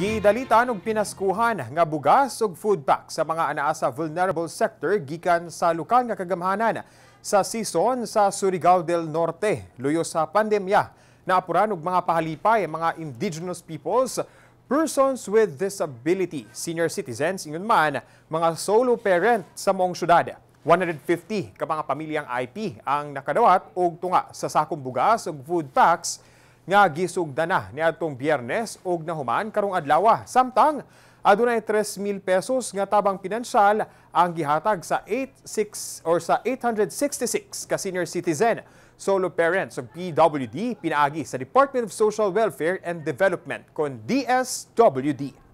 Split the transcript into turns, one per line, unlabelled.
Gidalitan og pinaskuhan nga bugas og food pack sa mga anaasa vulnerable sector gikan sa lokal nga kagamhanan sa season sa Surigao del Norte luyo sa pandemya. Naapuran og mga pahalipay mga indigenous peoples, persons with disability, senior citizens ingon man mga solo parent sa mong syudad. 150 ka mga pamilyang IP ang nakadawat og tunga sa sakong bugas og food packs nga gisugda na atong Biyernes ug nahuman karong adlawa ah. samtang adunay 3,000 pesos nga tabang pinansyal ang gihatag sa 86 or sa 866 ka senior citizen solo parents of PWD pinaagi sa Department of Social Welfare and Development kon DSWD.